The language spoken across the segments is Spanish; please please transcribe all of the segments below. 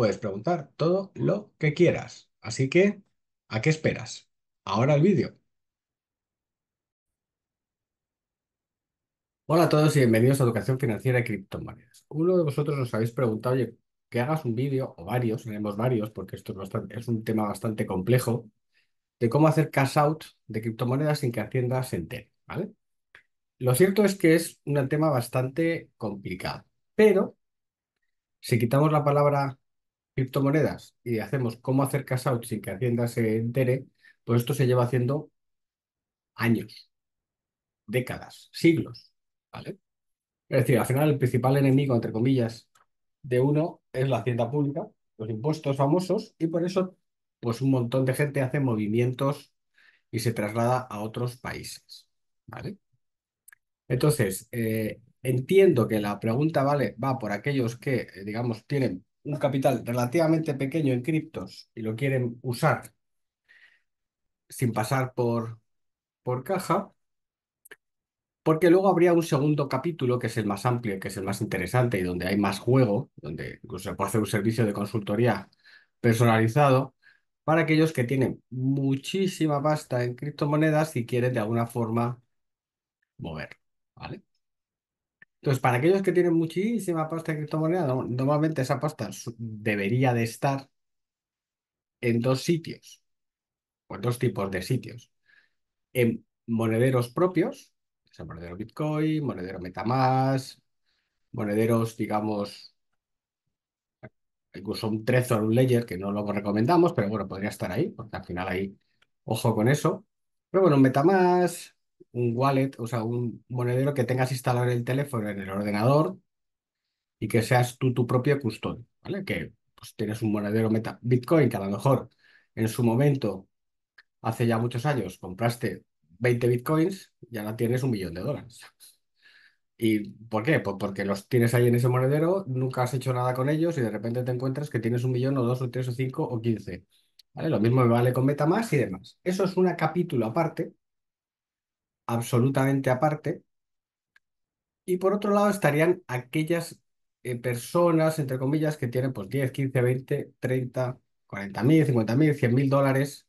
puedes preguntar todo lo que quieras. Así que, ¿a qué esperas? Ahora el vídeo. Hola a todos y bienvenidos a Educación Financiera y Criptomonedas. Uno de vosotros nos habéis preguntado, oye, que hagas un vídeo, o varios, tenemos varios, porque esto es, es un tema bastante complejo, de cómo hacer cash out de criptomonedas sin que Hacienda se entere, ¿vale? Lo cierto es que es un tema bastante complicado, pero si quitamos la palabra criptomonedas y hacemos cómo hacer cash out sin que Hacienda se entere, pues esto se lleva haciendo años, décadas, siglos, ¿vale? Es decir, al final el principal enemigo, entre comillas, de uno es la hacienda pública, los impuestos famosos, y por eso pues un montón de gente hace movimientos y se traslada a otros países, ¿vale? Entonces, eh, entiendo que la pregunta, ¿vale? Va por aquellos que, eh, digamos, tienen un capital relativamente pequeño en criptos y lo quieren usar sin pasar por, por caja, porque luego habría un segundo capítulo que es el más amplio, que es el más interesante y donde hay más juego, donde se puede hacer un servicio de consultoría personalizado para aquellos que tienen muchísima pasta en criptomonedas y quieren de alguna forma mover, ¿vale? Entonces, para aquellos que tienen muchísima pasta de criptomoneda, normalmente esa pasta debería de estar en dos sitios, o en dos tipos de sitios. En monederos propios, o sea, monedero Bitcoin, monedero MetaMask, monederos, digamos, incluso un Trezor, un Ledger, que no lo recomendamos, pero bueno, podría estar ahí, porque al final ahí, ojo con eso. Pero bueno, MetaMask un wallet, o sea, un monedero que tengas instalado en el teléfono, en el ordenador, y que seas tú tu propio custodio, ¿vale? Que pues, tienes un monedero meta Bitcoin que a lo mejor en su momento, hace ya muchos años, compraste 20 Bitcoins ya ahora tienes un millón de dólares. ¿Y por qué? Pues porque los tienes ahí en ese monedero, nunca has hecho nada con ellos y de repente te encuentras que tienes un millón o dos o tres o cinco o quince. ¿Vale? Lo mismo me vale con MetaMask y demás. Eso es una capítulo aparte absolutamente aparte. Y por otro lado estarían aquellas eh, personas, entre comillas, que tienen pues 10, 15, 20, 30, 40 mil, 100.000 mil, mil dólares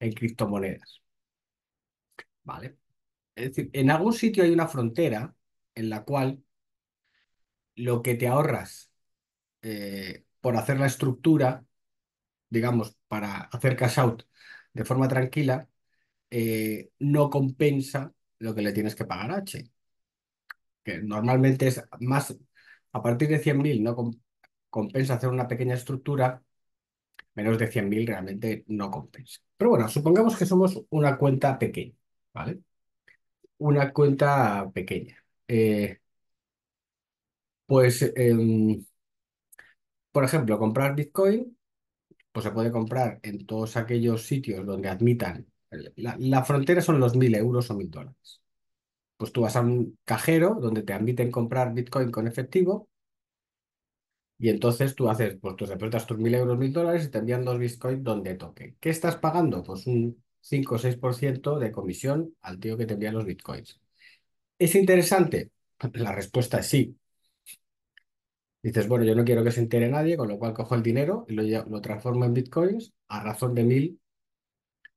en criptomonedas. ¿Vale? Es decir, en algún sitio hay una frontera en la cual lo que te ahorras eh, por hacer la estructura, digamos, para hacer cash out de forma tranquila, eh, no compensa lo que le tienes que pagar a H. Que normalmente es más, a partir de 100.000 no compensa hacer una pequeña estructura, menos de 100.000 realmente no compensa. Pero bueno, supongamos que somos una cuenta pequeña, ¿vale? Una cuenta pequeña. Eh, pues, em, por ejemplo, comprar Bitcoin, pues se puede comprar en todos aquellos sitios donde admitan la, frontera son los mil euros o mil dólares. Pues tú vas a un cajero donde te admiten comprar Bitcoin con efectivo y entonces tú haces, pues tú apretas tus mil euros, mil dólares y te envían dos Bitcoin donde toque. ¿Qué estás pagando? Pues un 5 o 6% de comisión al tío que te envía los Bitcoins. ¿Es interesante? La respuesta es sí. Dices, bueno, yo no quiero que se entere nadie, con lo cual cojo el dinero y lo, lo transformo en Bitcoins a razón de mil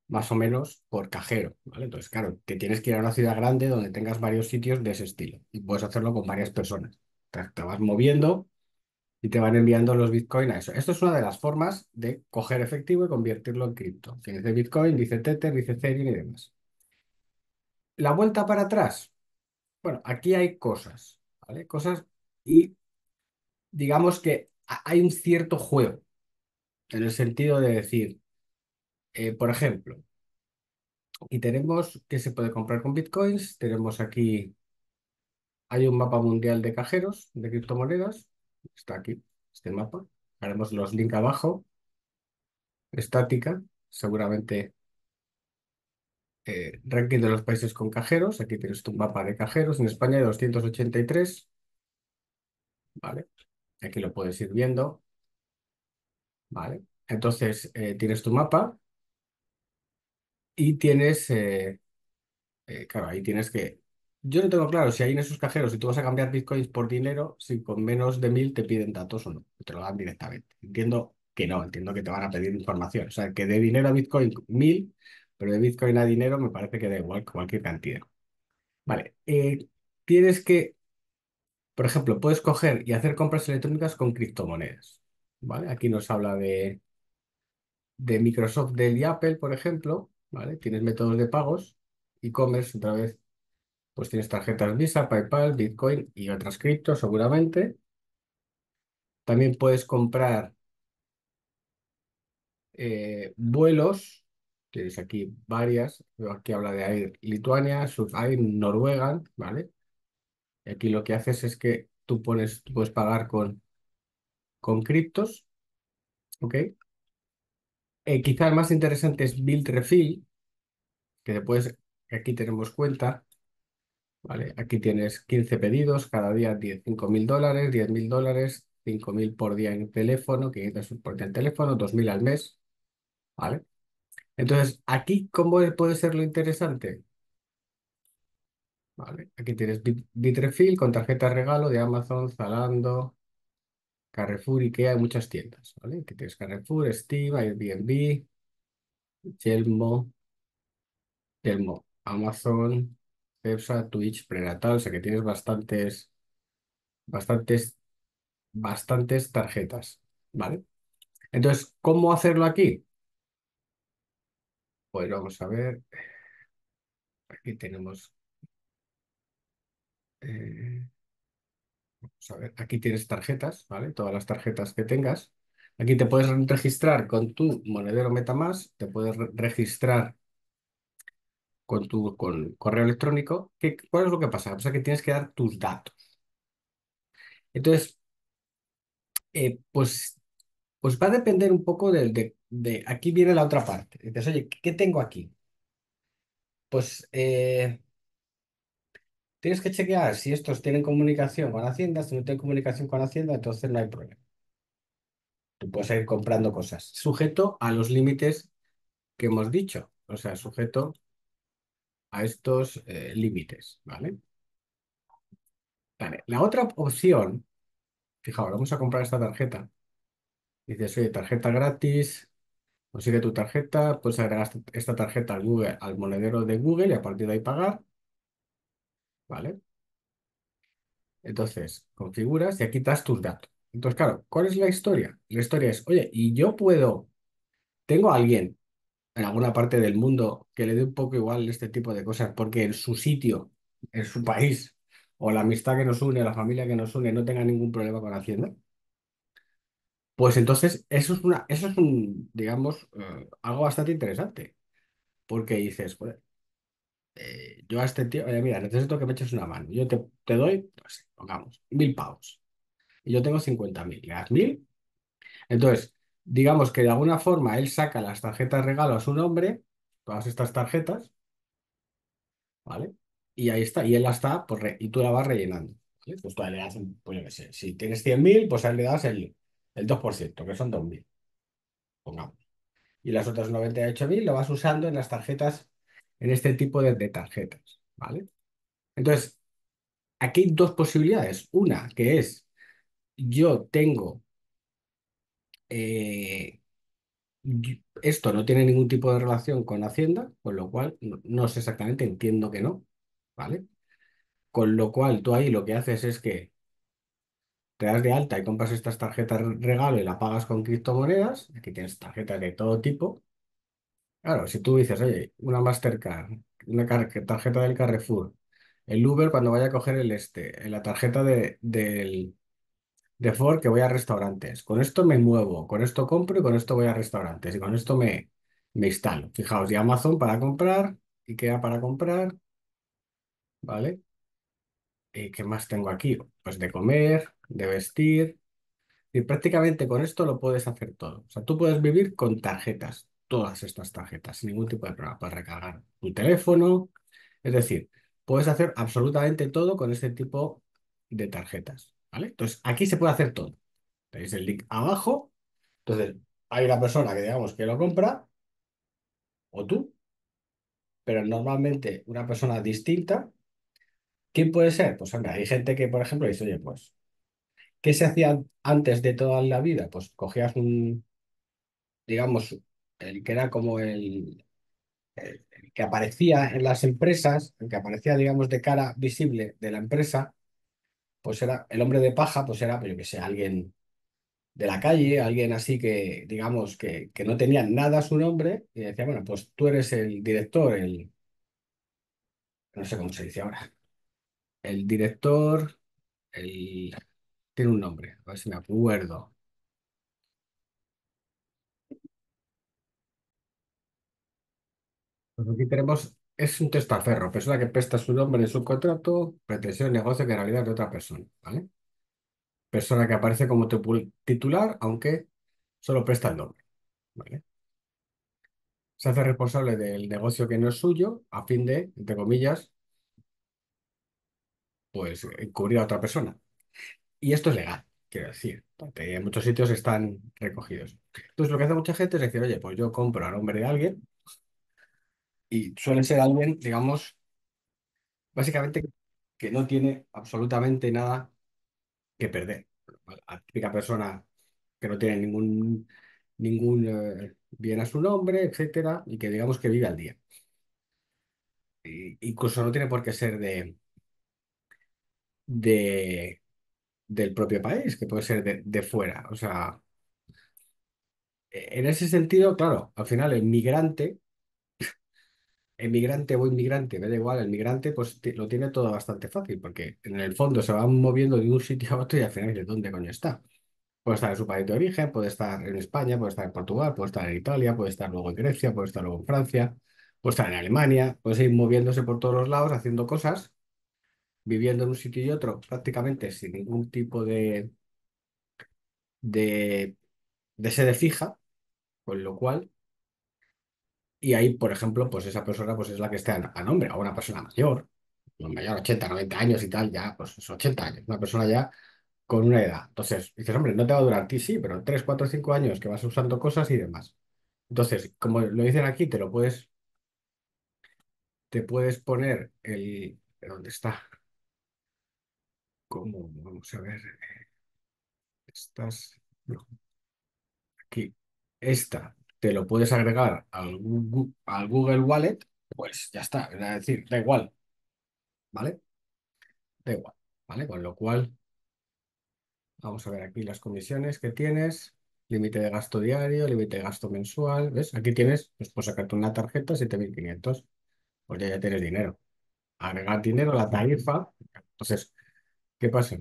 más o menos por cajero, ¿vale? Entonces, claro, te tienes que ir a una ciudad grande donde tengas varios sitios de ese estilo y puedes hacerlo con varias personas. Te, vas moviendo y te van enviando los bitcoins a eso. Esto es una de las formas de coger efectivo y convertirlo en cripto. Tienes de bitcoin, dice Tether, dice Ethereum y demás. La vuelta para atrás. Bueno, aquí hay cosas, ¿vale? Cosas y digamos que hay un cierto juego en el sentido de decir, eh, por ejemplo, y tenemos que se puede comprar con bitcoins. Tenemos aquí, hay un mapa mundial de cajeros de criptomonedas. Está aquí, este mapa. Haremos los links abajo. Estática, seguramente eh, ranking de los países con cajeros. Aquí tienes tu mapa de cajeros. En España hay 283. Vale. Aquí lo puedes ir viendo. Vale. Entonces eh, tienes tu mapa y tienes, eh, eh, claro, ahí tienes que... Yo no tengo claro si hay en esos cajeros, si tú vas a cambiar bitcoins por dinero, si con menos de mil te piden datos o no, te lo dan directamente. Entiendo que no, entiendo que te van a pedir información. O sea, que de dinero a bitcoin mil, pero de bitcoin a dinero me parece que da igual cualquier cantidad. Vale, eh, tienes que, por ejemplo, puedes coger y hacer compras electrónicas con criptomonedas. ¿Vale? Aquí nos habla de, de Microsoft, Dell y Apple, por ejemplo Tienes métodos de pagos, e-commerce otra vez, pues tienes tarjetas Visa, PayPal, Bitcoin y otras criptos seguramente. También puedes comprar eh, vuelos, tienes aquí varias, aquí habla de Air Lituania, Air Noruega, ¿vale? Aquí lo que haces es que tú pones, puedes pagar con, con criptos, ¿ok? Quizás eh, quizá el más interesante es Build Refill, que después aquí tenemos cuenta. Vale, aquí tienes 15 pedidos, cada día diez mil dólares, 10.000 mil dólares, 5.000 mil por día en teléfono, 500 por día en teléfono, 2.000 mil al mes. Vale. Entonces, aquí, ¿cómo puede ser lo interesante? Vale, aquí tienes Bitrefill con tarjeta regalo de Amazon, Zalando, Carrefour, y que hay muchas tiendas, ¿vale? Que tienes Carrefour, Steve, Airbnb, Yelmo, Yelmo, Amazon, Cepsa, Twitch, Prenatal, o sea que tienes bastantes, bastantes, bastantes tarjetas, ¿vale? Entonces, ¿cómo hacerlo aquí? Pues vamos a ver. Aquí tenemos... Eh, aquí tienes tarjetas, ¿vale? Todas las tarjetas que tengas. Aquí te puedes registrar con tu monedero MetaMask, te puedes registrar con tu con correo electrónico. ¿Qué, ¿Cuál es lo que pasa? O sea, que tienes que dar tus datos. Entonces, eh, pues, pues va a depender un poco del de, Aquí viene la otra parte. Entonces, oye, ¿qué tengo aquí? Pues eh, Tienes que chequear si estos tienen comunicación con Hacienda, si no tienen comunicación con Hacienda, entonces no hay problema. Tú puedes ir comprando cosas, sujeto a los límites que hemos dicho, o sea, sujeto a estos eh, límites, ¿vale? Vale, la otra opción, fijaos, vamos a comprar esta tarjeta. Dices, oye, tarjeta gratis, consigue tu tarjeta, puedes agregar esta tarjeta al, Google, al monedero de Google y a partir de ahí pagar. ¿vale? Entonces, configuras y aquí estás tus datos. Entonces, claro, ¿cuál es la historia? La historia es, oye, y yo puedo, tengo a alguien en alguna parte del mundo que le dé un poco igual este tipo de cosas, porque en su sitio, en su país, o la amistad que nos une, la familia que nos une, no tenga ningún problema con Hacienda. Pues entonces, eso es una, eso es un, digamos, eh, algo bastante interesante. Porque dices, bueno, yo a este tío, oye, mira, necesito que me eches una mano. Yo te, doy, pongamos, mil pavos. Y yo tengo 50 mil, le das mil. Entonces, digamos que de alguna forma él saca las tarjetas de regalo a su nombre, todas estas tarjetas, ¿vale? Y ahí está, y él la está, pues, y tú la vas rellenando. Pues tú le das, pues yo qué sé, si tienes 100.000, pues a él le das el, el 2%, que son mil pongamos. Y las otras mil lo vas usando en las tarjetas en este tipo de, tarjetas, ¿vale? Entonces, aquí hay dos posibilidades. Una que es, yo tengo, eh, esto no tiene ningún tipo de relación con Hacienda, con lo cual, no, sé exactamente, entiendo que no, ¿vale? Con lo cual, tú ahí lo que haces es que te das de alta y compras estas tarjetas regalo y la pagas con criptomonedas. Aquí tienes tarjetas de todo tipo. Claro, si tú dices, oye, una Mastercard, una tarjeta del Carrefour, el Uber cuando vaya a coger el este, la tarjeta de, del, de Ford que voy a restaurantes, con esto me muevo, con esto compro y con esto voy a restaurantes y con esto me, me instalo. Fijaos, y Amazon para comprar, IKEA para comprar, ¿vale? ¿Y qué más tengo aquí? Pues de comer, de vestir. Y prácticamente con esto lo puedes hacer todo. O sea, tú puedes vivir con tarjetas todas estas tarjetas sin ningún tipo de problema. Puedes recargar tu teléfono, es decir, puedes hacer absolutamente todo con este tipo de tarjetas. ¿vale? Entonces, aquí se puede hacer todo. Tenéis el link abajo. Entonces, hay una persona que digamos que lo compra, o tú, pero normalmente una persona distinta. ¿Quién puede ser? Pues hombre, hay gente que, por ejemplo, dice, oye, pues, ¿qué se hacía antes de toda la vida? Pues cogías un, digamos, el que era como el, el, que aparecía en las empresas, el que aparecía, digamos, de cara visible de la empresa, pues era el hombre de paja, pues era, pero yo que sé, alguien de la calle, alguien así que, digamos, que, que no tenía nada su nombre, y decía, bueno, pues tú eres el director, el, no sé cómo se dice ahora, el director, el, tiene un nombre, a ver si me acuerdo. Pues aquí tenemos, es un testaferro, persona que presta su nombre en su contrato, pretensión, negocio que en realidad de otra persona, ¿vale? Persona que aparece como titular, aunque solo presta el nombre, ¿vale? Se hace responsable del negocio que no es suyo a fin de, entre comillas, pues cubrir a otra persona. Y esto es legal, quiero decir. En muchos sitios están recogidos. Entonces, lo que hace mucha gente es decir, oye, pues yo compro a nombre de alguien y suele ser alguien, digamos, básicamente que no tiene absolutamente nada que perder. La típica persona que no tiene ningún, ningún eh, bien a su nombre, etcétera, y que digamos que vive al día. incluso no tiene por qué ser de, de, del propio país, que puede ser de, de fuera. O sea, e-, en ese sentido, claro, al final el migrante emigrante o inmigrante, me da igual, el migrante pues lo tiene todo bastante fácil, porque en el fondo se va moviendo de un sitio a otro y al final de dónde coño está. Puede estar en su país de origen, puede estar en España, puede estar en Portugal, puede estar en Italia, puede estar luego en Grecia, puede estar luego en Francia, puede estar en Alemania, puede ir moviéndose por todos los lados, haciendo cosas, viviendo en un sitio y otro, prácticamente sin ningún tipo de, de sede fija, con lo cual y ahí, por ejemplo, pues esa persona pues es la que está a nombre, a una persona mayor, mayor, 80, 90 años y tal, ya, pues es 80 años, una persona ya con una edad. Entonces, dices, hombre, no te va a durar a ti, sí, pero 3, 4, 5 años que vas usando cosas y demás. Entonces, como lo dicen aquí, te lo puedes, te puedes poner el, ¿dónde está? ¿Cómo? Vamos a ver. Estás... Aquí. Esta te lo puedes agregar al, Google, Wallet, pues ya está. Es decir, da igual. ¿Vale? Da igual. ¿Vale? Con lo cual, vamos a ver aquí las comisiones que tienes, límite de gasto diario, límite de gasto mensual. ¿Ves? Aquí tienes, pues puedo sacarte una tarjeta, 7.500. Pues ya, ya tienes dinero. Agregar dinero la tarifa. Entonces, ¿qué pasa?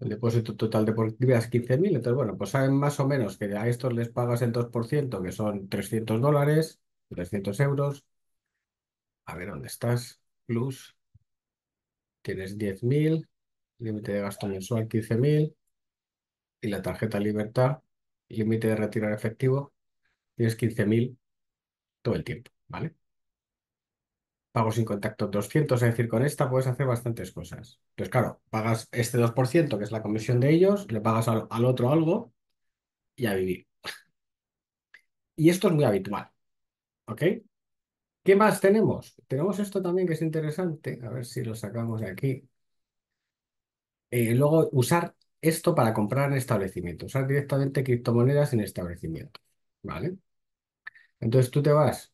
El depósito total de es 15.000, entonces, bueno, pues saben más o menos que a estos les pagas el 2%, que son 300 dólares, 300 euros. A ver, ¿dónde estás? Plus. Tienes 10.000, límite de gasto mensual 15.000 y la tarjeta libertad, límite de retirar efectivo, tienes 15.000 todo el tiempo, ¿vale? pago sin contacto 200, es decir, con esta puedes hacer bastantes cosas. Entonces, claro, pagas este 2%, que es la comisión de ellos, le pagas al, otro algo y a vivir. Y esto es muy habitual. ¿Ok? ¿Qué más tenemos? Tenemos esto también que es interesante. A ver si lo sacamos de aquí. Eh, luego, usar esto para comprar en establecimiento. Usar directamente criptomonedas en establecimiento, ¿Vale? Entonces tú te vas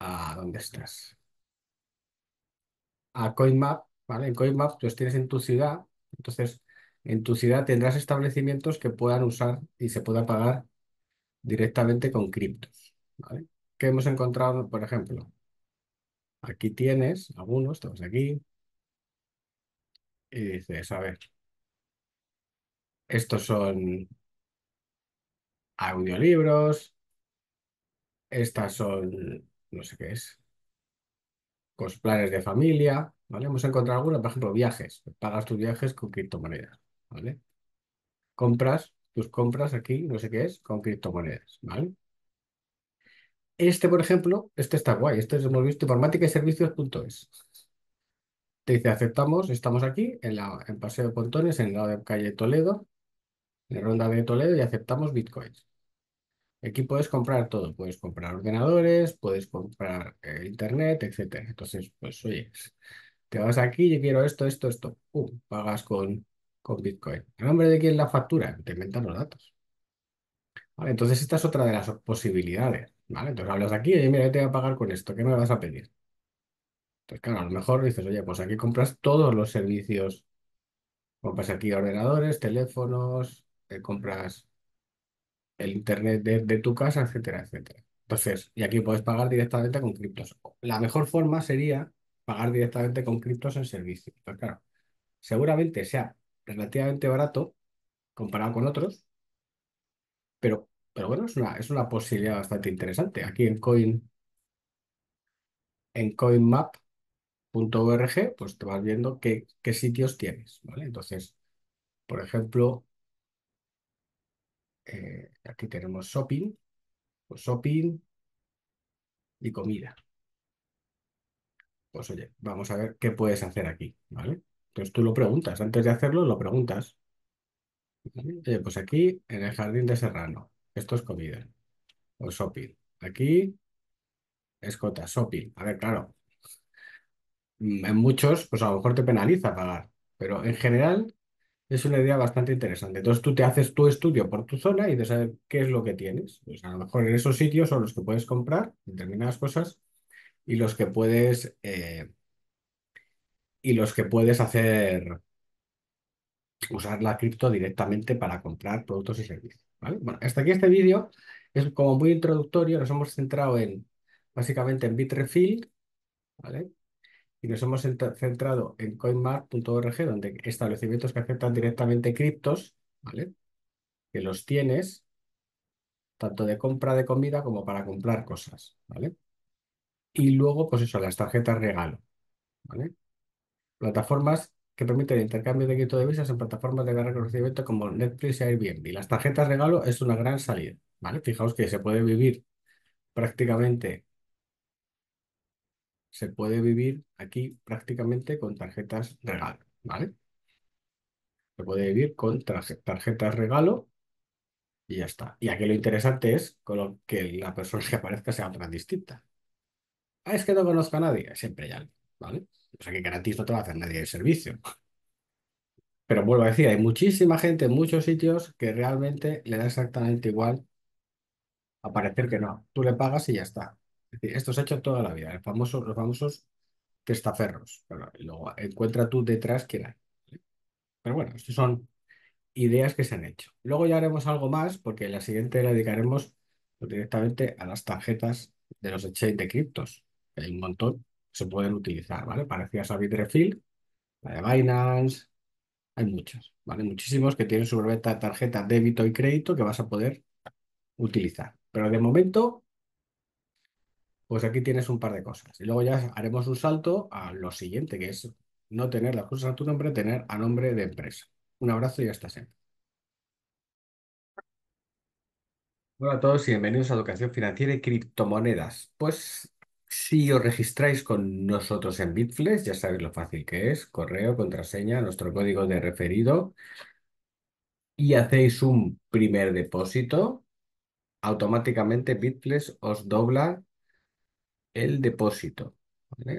a dónde estás a CoinMap, ¿vale? En CoinMap los tienes en tu ciudad, entonces en tu ciudad tendrás establecimientos que puedan usar y se pueda pagar directamente con criptos, ¿vale? ¿Qué hemos encontrado, por ejemplo? Aquí tienes algunos, estamos aquí. Y dices, a ver, estos son audiolibros, estas son, no sé qué es, con planes de familia, ¿vale? Hemos encontrado algunos, por ejemplo, viajes. Pagas tus viajes con criptomonedas, ¿vale? Compras, tus compras aquí, no sé qué es, con criptomonedas, ¿vale? Este, por ejemplo, este está guay. Este es, hemos visto informática y servicios.es. Te dice, aceptamos, estamos aquí en, la, en Paseo de Pontones, en la calle Toledo, en la ronda de Toledo, y aceptamos bitcoins. Aquí puedes comprar todo, puedes comprar ordenadores, puedes comprar eh, internet, etcétera. Entonces, pues oye, te vas aquí, yo quiero esto, esto, esto. pagas con, con Bitcoin. el nombre de quién la factura? Te inventan los datos. Vale, entonces esta es otra de las posibilidades. ¿vale? Entonces hablas aquí, oye, mira, yo te voy a pagar con esto, ¿qué me vas a pedir? Entonces, claro, a lo mejor dices, oye, pues aquí compras todos los servicios. Compras aquí ordenadores, teléfonos, eh, compras el internet de, tu casa, etcétera, etcétera. Entonces, y aquí puedes pagar directamente con criptos. La mejor forma sería pagar directamente con criptos en servicio. claro, seguramente sea relativamente barato comparado con otros, pero, pero bueno, es una, es una posibilidad bastante interesante. Aquí en Coin, en coinmap.org, pues te vas viendo qué, qué sitios tienes, ¿vale? Entonces, por ejemplo, eh, aquí tenemos shopping, pues shopping y comida. Pues oye, vamos a ver qué puedes hacer aquí, ¿vale? Entonces tú lo preguntas, antes de hacerlo lo preguntas. pues aquí en el jardín de Serrano, esto es comida, o shopping. Aquí escota, shopping. A ver, claro, en muchos, pues a lo mejor te penaliza pagar, pero en general es una idea bastante interesante. Entonces tú te haces tu estudio por tu zona y de saber qué es lo que tienes. Pues a lo mejor en esos sitios son los que puedes comprar determinadas cosas y los que puedes eh, y los que puedes hacer usar la cripto directamente para comprar productos y servicios. Bueno, hasta aquí este vídeo es como muy introductorio. Nos hemos centrado en básicamente en Bitrefill, ¿vale? y nos hemos centrado en CoinMark.org, donde establecimientos que aceptan directamente criptos, ¿vale? Que los tienes, tanto de compra de comida como para comprar cosas, ¿vale? Y luego, pues eso, las tarjetas regalo, ¿vale? Plataformas que permiten intercambio de criptodivisas en plataformas de gran reconocimiento como Netflix y Airbnb. Las tarjetas regalo es una gran salida, ¿vale? Fijaos que se puede vivir prácticamente se puede vivir aquí prácticamente con tarjetas regalo, ¿vale? Se puede vivir con tarjetas regalo y ya está. Y aquí lo interesante es con lo que la persona que aparezca sea otra distinta. Ah, es que no conozca a nadie. Siempre hay alguien, ¿vale? O sea que gratis no te va a hacer nadie el servicio. Pero vuelvo a decir, hay muchísima gente en muchos sitios que realmente le da exactamente igual aparecer que no. Tú le pagas y ya está esto se ha hecho toda la vida, los famosos testaferros. Bueno, luego encuentra tú detrás quién hay. Pero bueno, estas son ideas que se han hecho. Luego ya haremos algo más, porque la siguiente la dedicaremos directamente a las tarjetas de los exchange de criptos. Hay un montón que se pueden utilizar, ¿vale? Parecía a Bitrefill, la de Binance, hay muchas, ¿vale? Muchísimos que tienen su propia tarjeta débito y crédito que vas a poder utilizar. Pero de momento pues aquí tienes un par de cosas. Y luego ya haremos un salto a lo siguiente, que es no tener las cosas a tu nombre, tener a nombre de empresa. Un abrazo y hasta siempre. Hola a todos y bienvenidos a Educación Financiera y Criptomonedas. Pues si os registráis con nosotros en Bitflex, ya sabéis lo fácil que es, correo, contraseña, nuestro código de referido y hacéis un primer depósito, automáticamente Bitflex os dobla el depósito.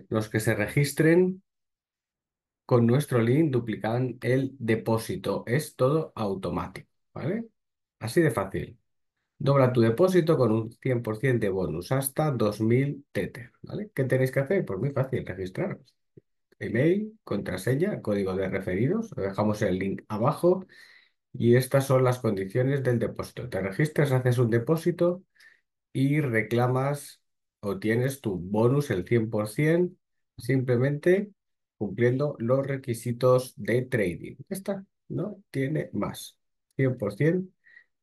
Los que se registren con nuestro link duplican el depósito. Es todo automático, ¿vale? Así de fácil. Dobla tu depósito con un 100% de bonus hasta 2000 Tether, ¿vale? ¿Qué tenéis que hacer? Pues muy fácil, registraros. Email, contraseña, código de referidos. Dejamos el link abajo. Y estas son las condiciones del depósito. Te registras, haces un depósito y reclamas tienes tu bonus el 100% simplemente cumpliendo los requisitos de trading. Esta no tiene más. 100%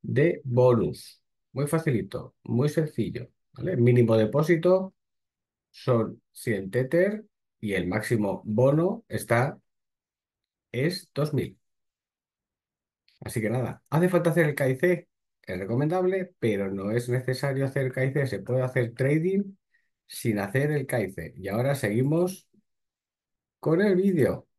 de bonus. Muy facilito, muy sencillo. Mínimo depósito son 100 Tether y el máximo bono está es 2000. Así que nada, ¿hace falta hacer el KIC? es recomendable, pero no es necesario hacer KIC. Se puede hacer trading sin hacer el KIC. Y ahora seguimos con el vídeo.